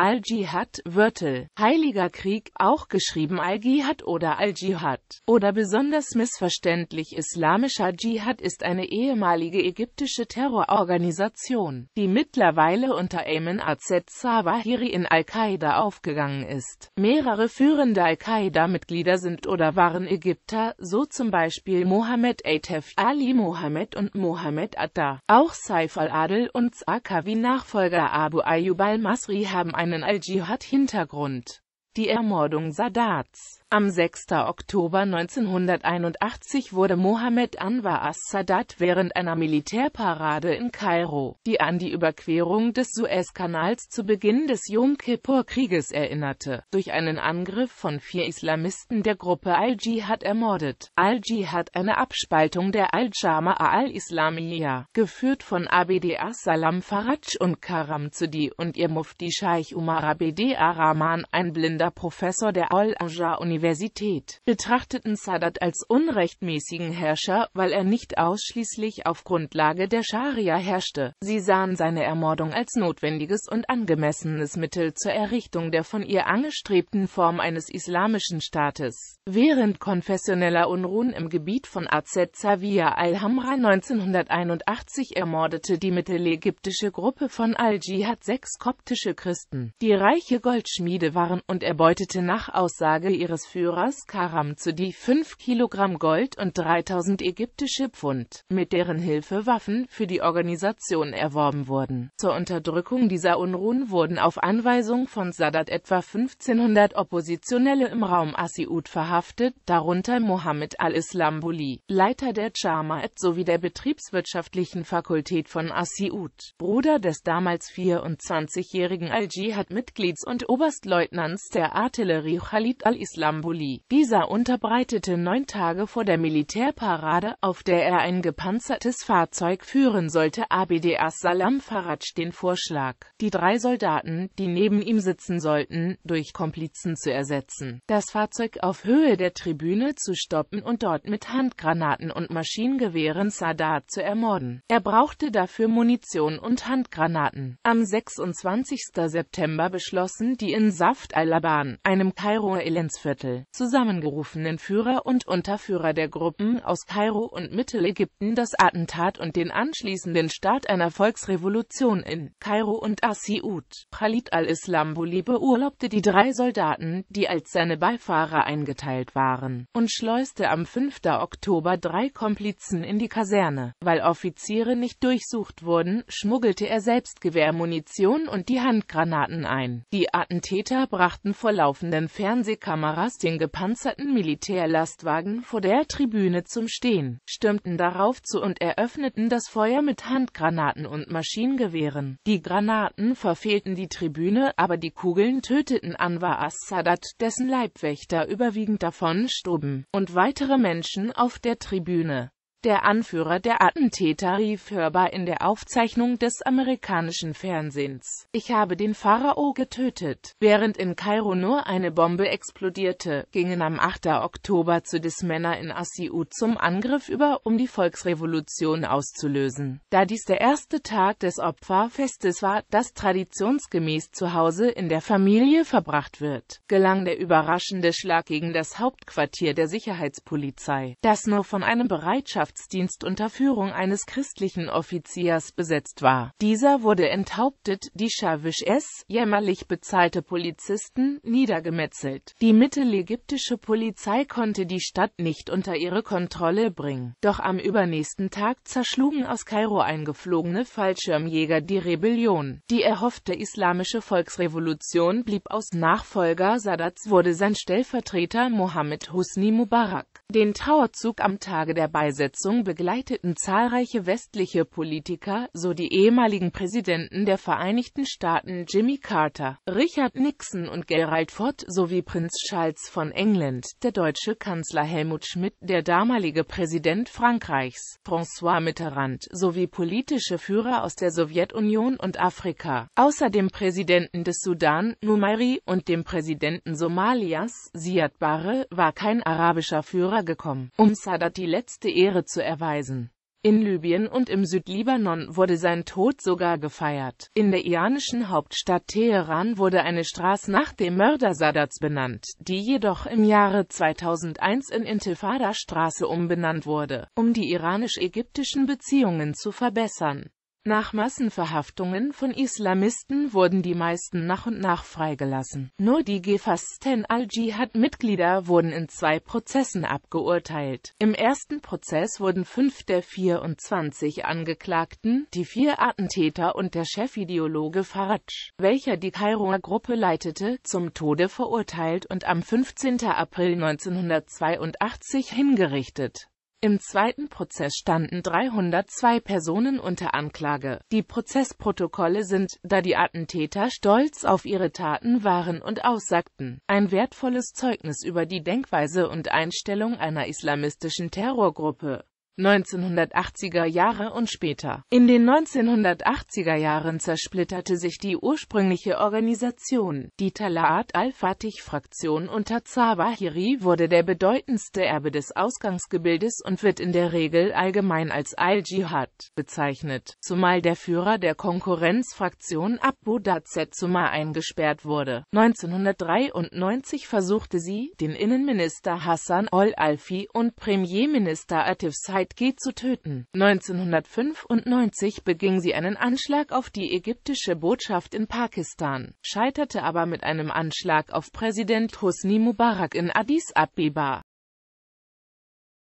al jihad Wörtel, Heiliger Krieg, auch geschrieben al jihad oder al jihad oder besonders missverständlich Islamischer Jihad ist eine ehemalige ägyptische Terrororganisation, die mittlerweile unter Ayman az-Zawahiri in Al-Qaida aufgegangen ist. Mehrere führende Al-Qaida-Mitglieder sind oder waren Ägypter, so zum Beispiel Mohammed Atef, Ali Mohammed und Mohammed Atta. Auch Saif al adl und Zakawi-Nachfolger Abu Ayyub al-Masri haben ein einen Al-Dschihad-Hintergrund. Die Ermordung Sadats am 6. Oktober 1981 wurde Mohammed Anwar as-Sadat während einer Militärparade in Kairo, die an die Überquerung des Suezkanals zu Beginn des Yom Kippur-Krieges erinnerte, durch einen Angriff von vier Islamisten der Gruppe Al-Jihad ermordet. Al-Jihad, eine Abspaltung der Al-Jama'a al-Islamiyya, geführt von Abd as-Salam Faraj und Karam Zudi und ihr Mufti Scheich Umar Abd Rahman, ein blinder Professor der Al-Azhar-Universität Universität, betrachteten Sadat als unrechtmäßigen Herrscher, weil er nicht ausschließlich auf Grundlage der Scharia herrschte. Sie sahen seine Ermordung als notwendiges und angemessenes Mittel zur Errichtung der von ihr angestrebten Form eines islamischen Staates. Während konfessioneller Unruhen im Gebiet von Azet Zawia al-Hamra 1981 ermordete die mittelägyptische Gruppe von al jihad sechs koptische Christen. Die reiche Goldschmiede waren und erbeutete nach Aussage ihres Heeresführers Karam zu die 5 Kilogramm Gold und 3000 ägyptische Pfund, mit deren Hilfe Waffen für die Organisation erworben wurden. Zur Unterdrückung dieser Unruhen wurden auf Anweisung von Sadat etwa 1500 Oppositionelle im Raum Assiut verhaftet, darunter Mohammed al-Islam Bouli, Leiter der Jamaat sowie der betriebswirtschaftlichen Fakultät von Assiut, Bruder des damals 24-jährigen Al-Jihad-Mitglieds und Oberstleutnants der Artillerie Khalid al-Islam Ramboli. Dieser unterbreitete neun Tage vor der Militärparade, auf der er ein gepanzertes Fahrzeug führen sollte, ABD as-Salam Faraj den Vorschlag, die drei Soldaten, die neben ihm sitzen sollten, durch Komplizen zu ersetzen, das Fahrzeug auf Höhe der Tribüne zu stoppen und dort mit Handgranaten und Maschinengewehren Sadat zu ermorden. Er brauchte dafür Munition und Handgranaten. Am 26. September beschlossen die in Saft al-Laban, einem Kairoer Elendsviertel, Mittel, zusammengerufenen Führer und Unterführer der Gruppen aus Kairo und Mittelägypten das Attentat und den anschließenden Start einer Volksrevolution in Kairo und Assiut. Khalid al-Islam Bouli beurlaubte die drei Soldaten, die als seine Beifahrer eingeteilt waren, und schleuste am 5. Oktober drei Komplizen in die Kaserne. Weil Offiziere nicht durchsucht wurden, schmuggelte er selbst Gewehrmunition und die Handgranaten ein. Die Attentäter brachten vor laufenden Fernsehkameras den gepanzerten Militärlastwagen vor der Tribüne zum Stehen, stürmten darauf zu und eröffneten das Feuer mit Handgranaten und Maschinengewehren. Die Granaten verfehlten die Tribüne, aber die Kugeln töteten Anwar as-Sadat, dessen Leibwächter überwiegend davon stoben, und weitere Menschen auf der Tribüne. Der Anführer der Attentäter rief hörbar in der Aufzeichnung des amerikanischen Fernsehens, ich habe den Pharao getötet. Während in Kairo nur eine Bombe explodierte, gingen am 8. Oktober zudem Männer in Assiut zum Angriff über, um die Volksrevolution auszulösen. Da dies der erste Tag des Opferfestes war, das traditionsgemäß zu Hause in der Familie verbracht wird, gelang der überraschende Schlag gegen das Hauptquartier der Sicherheitspolizei, das nur von einem Bereitschafts Wehrmachtsdienst unter Führung eines christlichen Offiziers besetzt war. Dieser wurde enthauptet, die Chavisch-S jämmerlich bezahlte Polizisten niedergemetzelt. Die mittelägyptische Polizei konnte die Stadt nicht unter ihre Kontrolle bringen. Doch am übernächsten Tag zerschlugen aus Kairo eingeflogene Fallschirmjäger die Rebellion. Die erhoffte islamische Volksrevolution blieb aus Nachfolger Sadats wurde sein Stellvertreter Mohammed Husni Mubarak. Den Trauerzug am Tage der Beisetzung Besetzung begleiteten zahlreiche westliche Politiker, so die ehemaligen Präsidenten der Vereinigten Staaten Jimmy Carter, Richard Nixon und Gerald Ford sowie Prinz Charles von England, der deutsche Kanzler Helmut Schmidt, der damalige Präsident Frankreichs, François Mitterrand sowie politische Führer aus der Sowjetunion und Afrika, außer dem Präsidenten des Sudan, Numairi, und dem Präsidenten Somalias, Siad Barre, war kein arabischer Führer gekommen. Um Sadat die letzte Ehre zu erweisen. In Libyen und im Südlibanon wurde sein Tod sogar gefeiert. In der iranischen Hauptstadt Teheran wurde eine Straße nach dem Mörder Sadats benannt, die jedoch im Jahre 2001 in Intifada-Straße umbenannt wurde, um die iranisch-ägyptischen Beziehungen zu verbessern. Nach Massenverhaftungen von Islamisten wurden die meisten nach und nach freigelassen. Nur die gefassten al jihad mitglieder wurden in zwei Prozessen abgeurteilt. Im ersten Prozess wurden fünf der 24 Angeklagten, die vier Attentäter und der Chefideologe Faraj, welcher die Kairoer Gruppe leitete, zum Tode verurteilt und am 15. April 1982 hingerichtet. Im zweiten Prozess standen 302 Personen unter Anklage. Die Prozessprotokolle sind, da die Attentäter stolz auf ihre Taten waren und aussagten, ein wertvolles Zeugnis über die Denkweise und Einstellung einer islamistischen Terrorgruppe. 1980er Jahre und später. In den 1980er Jahren zersplitterte sich die ursprüngliche Organisation. Die Talaat al-Fatih-Fraktion unter Zawahiri wurde der bedeutendste Erbe des Ausgangsgebildes und wird in der Regel allgemein als al jihad bezeichnet, zumal der Führer der Konkurrenzfraktion Abu Dazet Zuma eingesperrt wurde. 1993 versuchte sie, den Innenminister Hassan Al-Alfi und Premierminister Atif Said Metge zu töten. 1995 beging sie einen Anschlag auf die ägyptische Botschaft in Pakistan, scheiterte aber mit einem Anschlag auf Präsident Hosni Mubarak in Addis Abeba.